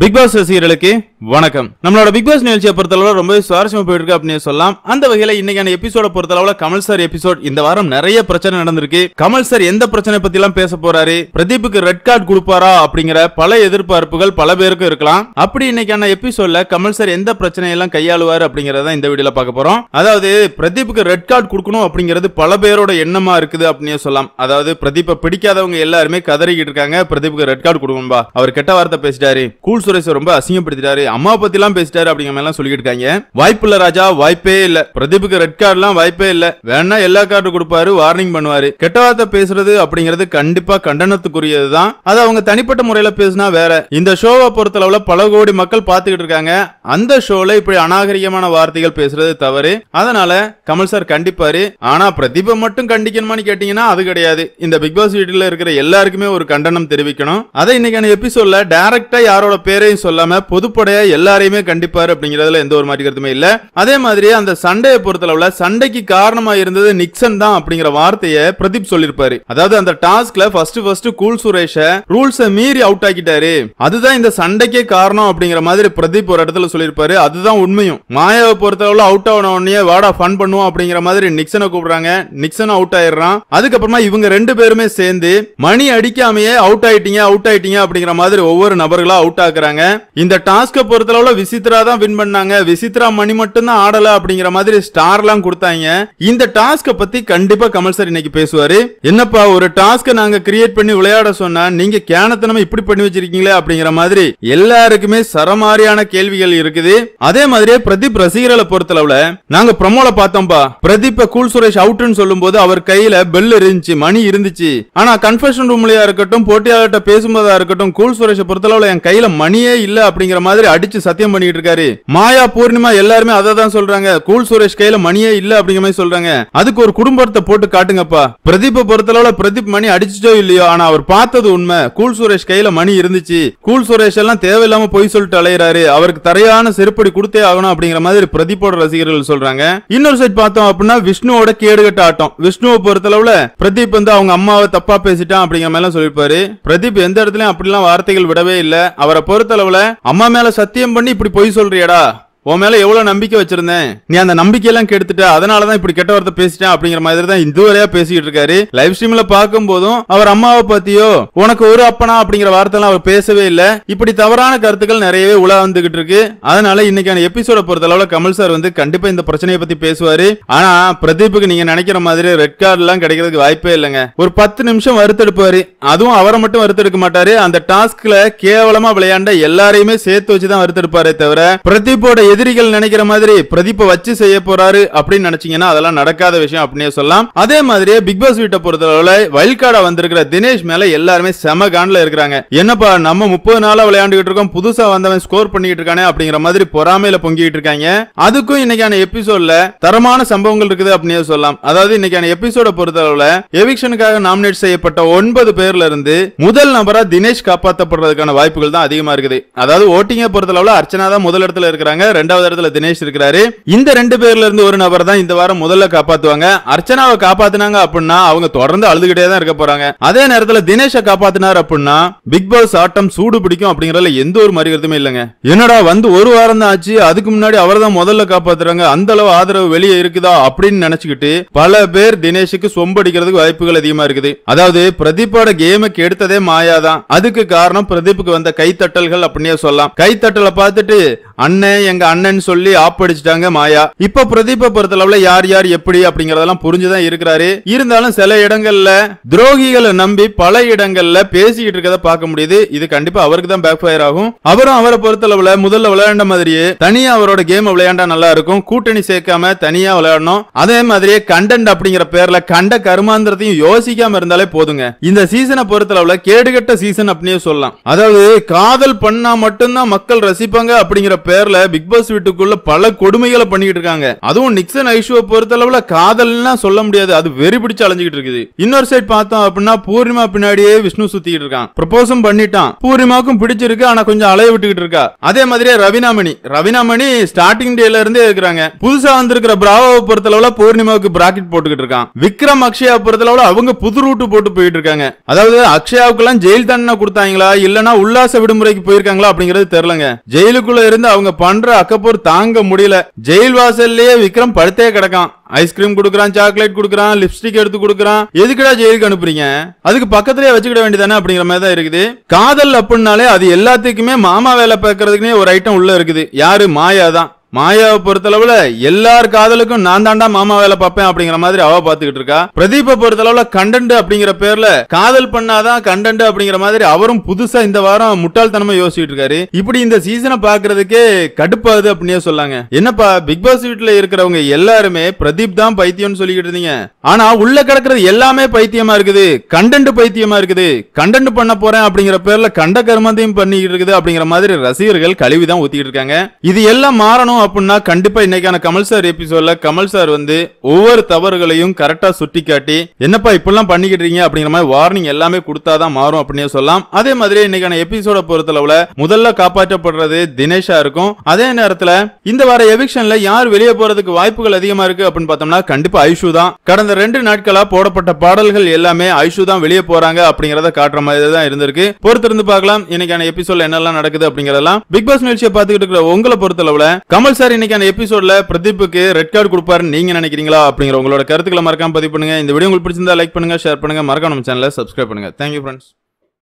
big pass ரசிகர்களுக்கு வணக்கம் நம்மளோட பிக் பாஸ் நிகழ்ச்சியை பொறுத்தளவு ரொம்ப சுவாரஸ்யமா போயிட்டு இருக்கு அப்படின்னு சொல்லலாம் அந்த வகையில இன்னைக்கான எபிசோட பொறுத்தளவுல கமல் சார் எபிசோட் இந்த வாரம் நிறைய பிரச்சனை நடந்திருக்கு கமல் சார் எந்த பிரச்சனை பத்தி எல்லாம் பேச போறாரு பிரதீப்புக்கு ரெட் கார்டு கொடுப்பாரா அப்படிங்கிற பல எதிர்பார்ப்புகள் பல பேருக்கும் இருக்கலாம் அப்படி இன்னைக்கான எபிசோட்ல கமல் சார் எந்த பிரச்சனையெல்லாம் கையாளுவாரு அப்படிங்கறத இந்த வீடியோல பார்க்க போறோம் அதாவது பிரதீப்புக்கு ரெட் கார்டு கொடுக்கணும் அப்படிங்கிறது பல பேரோட எண்ணமா இருக்குது அப்படின்னு சொல்லலாம் அதாவது பிரதீப்பை பிடிக்காதவங்க எல்லாருமே கதறிக்கிட்டு இருக்காங்க பிரதீப்புக்கு ரெட் கார்டு கொடுக்கணும்பா அவர் கெட்ட வார்த்தை பேசிட்டாரு கூல் சுரேஷ் ரொம்ப அசிங்கப்படுத்திட்டாரு அம்மா பத்தி எல்லாம் பேசிட்டாரு அப்படிங்கிற மாதிரி எல்லாம் சொல்லிட்டு இருக்காங்க வாய்ப்பு இல்ல ராஜா வாய்ப்பே இல்ல பிரதீப்புக்கு ரெட் கார்டு எல்லாம் வாய்ப்பே இல்ல வேணா எல்லா கார்டு கொடுப்பாரு வார்னிங் பண்ணுவாரு கெட்ட வார்த்தை பேசுறது அப்படிங்கிறது கண்டிப்பா கண்டனத்துக்குரியது தான் அது அவங்க தனிப்பட்ட முறையில பேசினா வேற இந்த ஷோவை பொறுத்த அளவுல பல கோடி மக்கள் பாத்துக்கிட்டு இருக்காங்க அந்த ஷோல இப்படி அநாகரிகமான வார்த்தைகள் பேசுறது தவறு அதனால கமல் சார் கண்டிப்பாரு ஆனா பிரதீபை மட்டும் கண்டிக்கணுமான்னு கேட்டீங்கன்னா அது கிடையாது இந்த பிக் பாஸ் வீட்டுல இருக்கிற எல்லாருக்குமே ஒரு கண்டனம் தெரிவிக்கணும் அதை இன்னைக்கான எபிசோட்ல டைரக்டா யாரோட பேர் பேரையும் சொல்லாம பொதுப்படையா எல்லாரையுமே கண்டிப்பாரு அப்படிங்கறதுல எந்த ஒரு மாற்றிக்கிறதுமே இல்ல அதே மாதிரி அந்த சண்டையை பொறுத்தளவுல சண்டைக்கு காரணமா இருந்தது நிக்சன் தான் அப்படிங்கிற வார்த்தையை பிரதீப் சொல்லிருப்பாரு அதாவது அந்த டாஸ்க்ல first first cool Suresh rules மீறி அவுட் ஆக்கிட்டாரு அதுதான் இந்த சண்டைக்கே காரணம் அப்படிங்கிற மாதிரி பிரதீப் ஒரு இடத்துல சொல்லிருப்பாரு அதுதான் உண்மையும் மாயாவை பொறுத்தளவுல அவுட் ஆன உடனே வாடா ஃபன் பண்ணுவோம் அப்படிங்கிற மாதிரி நிக்சனை கூப்பிடுறாங்க நிக்சன் அவுட் ஆயிடுறான் அதுக்கப்புறமா இவங்க ரெண்டு பேருமே சேர்ந்து மணி அடிக்காமையே அவுட் ஆயிட்டீங்க அவுட் ஆயிட்டீங்க அப்படிங்கிற மாதிரி ஒவ்வொரு நபர்களா அவுட் ஆக பாக்குறாங்க இந்த டாஸ்க விசித்ரா தான் வின் பண்ணாங்க விசித்ரா மணி ஆடல அப்படிங்கிற மாதிரி ஸ்டார் எல்லாம் கொடுத்தாங்க இந்த டாஸ்க பத்தி கண்டிப்பா கமல் சார் இன்னைக்கு பேசுவாரு என்னப்பா ஒரு டாஸ்க நாங்க கிரியேட் பண்ணி விளையாட சொன்னா நீங்க கேனத்தனமா இப்படி பண்ணி வச்சிருக்கீங்களே அப்படிங்கிற மாதிரி எல்லாருக்குமே சரமாரியான கேள்விகள் இருக்குது அதே மாதிரியே பிரதீப் ரசிகர்களை அளவுல நாங்க பிரமோல பார்த்தோம்பா பிரதீப்ப கூல் சுரேஷ் அவுட்னு சொல்லும் போது அவர் கையில பெல் இருந்துச்சு மணி இருந்துச்சு ஆனா கன்ஃபர்ஷன் ரூம்லயா இருக்கட்டும் போட்டியாளர்கிட்ட பேசும்போதா இருக்கட்டும் கூல் சுரேஷை பொறுத்தளவுல என் கையில மணியே இல்ல அப்படிங்கிற மாதிரி அடிச்சு சத்தியம் பண்ணிட்டு இருக்காரு மாயா பூர்ணிமா எல்லாருமே அதை தான் சொல்றாங்க கூல் சுரேஷ் கையில மணியே இல்ல அப்படிங்கிற மாதிரி சொல்றாங்க அதுக்கு ஒரு குடும்பத்தை போட்டு காட்டுங்கப்பா பிரதீப் பொறுத்தளவுல பிரதீப் மணி அடிச்சுட்டோ இல்லையோ ஆனா அவர் பார்த்தது உண்மை கூல் சுரேஷ் கையில மணி இருந்துச்சு கூல் சுரேஷ் எல்லாம் தேவையில்லாம பொய் சொல்லிட்டு அலையிறாரு அவருக்கு தரையான செருப்படி கொடுத்தே ஆகணும் அப்படிங்கிற மாதிரி பிரதீப்போட ரசிகர்கள் சொல்றாங்க இன்னொரு சைட் பார்த்தோம் அப்படின்னா விஷ்ணுவோட கேடுகட்ட ஆட்டம் விஷ்ணுவை பொறுத்தளவுல பிரதீப் வந்து அவங்க அம்மாவை தப்பா பேசிட்டான் அப்படிங்கிற மாதிரி சொல்லிருப்பாரு பிரதீப் எந்த இடத்துலயும் அப்படிலாம் வார்த்தைகள் விடவே இல்ல அவரை பொறுத்தளவுல அம்மா மேல சத்தியம் பண்ணி இப்படி பொய் சொல்றியடா உன் மேல எவ்வளவு நம்பிக்கை வச்சிருந்தேன் நீ அந்த நம்பிக்கை எல்லாம் கெடுத்துட்ட அதனாலதான் இப்படி கெட்ட வார்த்தை பேசிட்டேன் அப்படிங்கிற மாதிரி தான் இதுவரையா பேசிட்டு இருக்காரு லைவ் ஸ்ட்ரீம்ல பார்க்கும் போதும் அவர் அம்மாவை பத்தியோ உனக்கு ஒரு அப்பனா அப்படிங்கிற வார்த்தை எல்லாம் அவர் பேசவே இல்ல இப்படி தவறான கருத்துக்கள் நிறையவே உலா வந்துகிட்டு இருக்கு அதனால இன்னைக்கான எபிசோட பொறுத்த அளவுல கமல் சார் வந்து கண்டிப்பா இந்த பிரச்சனையை பத்தி பேசுவாரு ஆனா பிரதீப்புக்கு நீங்க நினைக்கிற மாதிரி ரெட் கார்டு எல்லாம் கிடைக்கிறதுக்கு வாய்ப்பே இல்லைங்க ஒரு பத்து நிமிஷம் வருத்தெடுப்பாரு அதுவும் அவரை மட்டும் வருத்தெடுக்க மாட்டாரு அந்த டாஸ்க்ல கேவலமா விளையாண்ட எல்லாரையுமே சேர்த்து வச்சுதான் வருத்தெடுப்பாரே தவிர பிரதீப்போட எதிரிகள் நினைக்கிற மாதிரி பிரதீப்பை வச்சு செய்ய போறாரு அப்படின்னு நினைச்சீங்கன்னா அதெல்லாம் நடக்காத விஷயம் அப்படின்னு சொல்லலாம் அதே மாதிரியே பிக் பாஸ் வீட்டை பொறுத்தளவுல வயல்காடா கார்டா வந்திருக்கிற தினேஷ் மேல எல்லாருமே செம கான்ல இருக்கிறாங்க என்னப்பா நம்ம முப்பது நாளா விளையாண்டுகிட்டு இருக்கோம் புதுசா வந்தவன் ஸ்கோர் பண்ணிட்டு இருக்கானே அப்படிங்கிற மாதிரி பொறாமையில பொங்கிட்டு இருக்காங்க அதுக்கும் இன்னைக்கான எபிசோட்ல தரமான சம்பவங்கள் இருக்குது அப்படின்னு சொல்லலாம் அதாவது இன்னைக்கான எபிசோட பொறுத்தளவுல எவிக்ஷனுக்காக நாமினேட் செய்யப்பட்ட ஒன்பது பேர்ல இருந்து முதல் நபரா தினேஷ் காப்பாற்றப்படுறதுக்கான வாய்ப்புகள் தான் அதிகமா இருக்குது அதாவது ஓட்டிங்க பொறுத்தளவுல அர்ச்சனா தான் முதல் இடத்துல இருக்கிறாங்க ரெண்டாவது இடத்துல தினேஷ் இருக்கிறாரு இந்த ரெண்டு பேர்ல இருந்து ஒரு நபர் தான் இந்த வாரம் முதல்ல காப்பாத்துவாங்க அர்ச்சனாவை காப்பாத்தினாங்க அப்படின்னா அவங்க தொடர்ந்து அழுதுகிட்டே தான் இருக்க போறாங்க அதே நேரத்துல தினேஷை காப்பாத்தினார் அப்படின்னா பிக் பாஸ் ஆட்டம் சூடு பிடிக்கும் அப்படிங்கறதுல எந்த ஒரு மறுக்கிறதுமே இல்லைங்க என்னடா வந்து ஒரு வாரம் தான் ஆச்சு அதுக்கு முன்னாடி அவர் தான் முதல்ல காப்பாத்துறாங்க அந்த அளவு ஆதரவு வெளியே இருக்குதா அப்படின்னு நினைச்சுக்கிட்டு பல பேர் தினேஷுக்கு சொம்படிக்கிறதுக்கு வாய்ப்புகள் அதிகமா இருக்குது அதாவது பிரதீப்போட கேமை கெடுத்ததே மாயாதான் அதுக்கு காரணம் பிரதீப்புக்கு வந்த கைத்தட்டல்கள் அப்படின்னே சொல்லலாம் கைத்தட்டலை பார்த்துட்டு அண்ணன் எங்க அண்ணன் சொல்லி ஆப் மாயா இப்ப பிரதீப பொறுத்தளவுல யார் யார் எப்படி அப்படிங்கறதெல்லாம் புரிஞ்சுதான் இருக்கிறாரு இருந்தாலும் சில இடங்கள்ல துரோகிகளை நம்பி பல இடங்கள்ல பேசிக்கிட்டு இருக்கதை பார்க்க முடியுது இது கண்டிப்பா அவருக்கு தான் பேக் ஃபயர் ஆகும் அவரும் அவரை பொறுத்தளவுல முதல்ல விளையாண்ட மாதிரியே தனியா அவரோட கேம் விளையாண்டா நல்லா இருக்கும் கூட்டணி சேர்க்காம தனியா விளையாடணும் அதே மாதிரியே கண்டென்ட் அப்படிங்கிற பேர்ல கண்ட கருமாந்திரத்தையும் யோசிக்காம இருந்தாலே போதுங்க இந்த சீசனை பொறுத்தளவுல கேடுகட்ட சீசன் அப்படின்னு சொல்லலாம் அதாவது காதல் பண்ணா மட்டும்தான் மக்கள் ரசிப்பாங்க அப்படிங்கிற பேர்ல பிக் கேம்பஸ் வீட்டுக்குள்ள பல கொடுமைகளை பண்ணிக்கிட்டு இருக்காங்க அதுவும் நிக்சன் ஐஷுவை பொறுத்த அளவுல காதல்னா சொல்ல முடியாது அது வெறி பிடிச்சு அலைஞ்சுக்கிட்டு இருக்குது இன்னொரு சைட் பார்த்தோம் அப்படின்னா பூர்ணிமா பின்னாடியே விஷ்ணு சுத்திக்கிட்டு இருக்கான் ப்ரொபோசும் பண்ணிட்டான் பூர்ணிமாக்கும் பிடிச்சிருக்கு ஆனா கொஞ்சம் அலைய விட்டுக்கிட்டு இருக்கா அதே மாதிரியே ரவினாமணி ரவினாமணி ஸ்டார்டிங் டேல இருந்தே இருக்கிறாங்க புதுசா வந்திருக்கிற பொறுத்த அளவுல பூர்ணிமாவுக்கு பிராக்கெட் போட்டுக்கிட்டு இருக்கான் விக்ரம் அக்ஷயா பொறுத்த அளவுல அவங்க புது ரூட்டு போட்டு போயிட்டு இருக்காங்க அதாவது அக்ஷயாவுக்கு எல்லாம் ஜெயில் தண்டனை கொடுத்தாங்களா இல்லனா உல்லாச விடுமுறைக்கு போயிருக்காங்களா அப்படிங்கறது தெரியலங்க ஜெயிலுக்குள்ள இருந்து அவங்க பண்ற கபூர் தாங்க முடியல ஜெயில் வாசல்லயே விக்ரம் படுத்தே கிடக்கான் ஐஸ்கிரீம் குடுக்கறான் சாக்லேட் குடுக்கறான் லிப்ஸ்டிக் எடுத்து குடுக்கறான் எதுக்குடா ஜெயிலுக்கு அனுப்புறீங்க அதுக்கு பக்கத்துலயே வச்சுக்கிட வேண்டியதானே அப்படிங்கிற மாதிரி தான் இருக்குது காதல் அப்படின்னாலே அது எல்லாத்துக்குமே மாமா வேலை பார்க்கறதுக்குன்னே ஒரு ஐட்டம் உள்ள இருக்குது யாரு மாயா தான் மாயாவை பொறுத்தளவுல எல்லார் காதலுக்கும் நான் தாண்டா மாமா வேலை பார்ப்பேன் அப்படிங்கிற மாதிரி அவ பாத்துக்கிட்டு இருக்கா பிரதீப பொறுத்தளவுல கண்டன் அப்படிங்கிற பேர்ல காதல் பண்ணாதான் கண்டன்ட் அப்படிங்கிற மாதிரி அவரும் புதுசா இந்த வாரம் முட்டாள்தனமா யோசிச்சுட்டு இருக்காரு இப்படி இந்த சீசனை பாக்குறதுக்கே கடுப்பாது அப்படின்னே சொல்லாங்க என்னப்பா பிக் பாஸ் வீட்டுல இருக்கிறவங்க எல்லாருமே பிரதீப் தான் பைத்தியம்னு சொல்லிக்கிட்டு இருந்தீங்க ஆனா உள்ள கிடக்குறது எல்லாமே பைத்தியமா இருக்குது கண்டென்ட் பைத்தியமா இருக்குது கண்டென்ட் பண்ண போறேன் அப்படிங்கிற பேர்ல கண்ட கர்மத்தையும் பண்ணிக்கிட்டு இருக்குது அப்படிங்கிற மாதிரி ரசிகர்கள் கழுவிதான் ஊத்திக்கிட்டு இருக்காங்க இது எல்லாம் மாறணும் அப்படின்னா கண்டிப்பா இன்னைக்கான கமல் சார் எபிசோட்ல கமல் சார் வந்து ஒவ்வொரு தவறுகளையும் கரெக்டா சுட்டி காட்டி என்னப்பா இப்பெல்லாம் பண்ணிக்கிட்டு இருக்கீங்க அப்படிங்கிற மாதிரி வார்னிங் எல்லாமே கொடுத்தாதான் மாறும் அப்படின்னு சொல்லலாம் அதே மாதிரி இன்னைக்கான எபிசோட பொறுத்தளவுல முதல்ல காப்பாற்றப்படுறது தினேஷா இருக்கும் அதே நேரத்துல இந்த வார எவிக்ஷன்ல யார் வெளியே போறதுக்கு வாய்ப்புகள் அதிகமா இருக்கு அப்படின்னு பார்த்தோம்னா கண்டிப்பா ஐஷு தான் கடந்த ரெண்டு நாட்களா போடப்பட்ட பாடல்கள் எல்லாமே ஐஷு தான் வெளியே போறாங்க அப்படிங்கறத காட்டுற மாதிரி தான் இருந்திருக்கு பொறுத்திருந்து பார்க்கலாம் இன்னைக்கான எபிசோட்ல என்னெல்லாம் நடக்குது அப்படிங்கறதெல்லாம் பிக் பாஸ் நிகழ்ச்சியை பார்த்துக்கிட்டு இருக்கிற உங்களை பொறுத்தளவுல கமல் சார் இன்னைக்கு அந்த எபிசோட்ல பிரதீப்புக்கு ரெட் கார்டு கொடுப்பாரு நீங்க நினைக்கிறீங்களா அப்படிங்கிற உங்களோட கருத்துக்களை மறக்காம பதிவு பண்ணுங்க இந்த வீடியோ உங்களுக்கு பிடிச்சிருந்தா லைக் பண்ணுங்க ஷேர் பண்ணுங்க மறக்காம நம்ம சேனல சப்ஸ்கிரைப் பண்ணுங்க தேங்க்யூ ஃப்ரெண்ட்ஸ்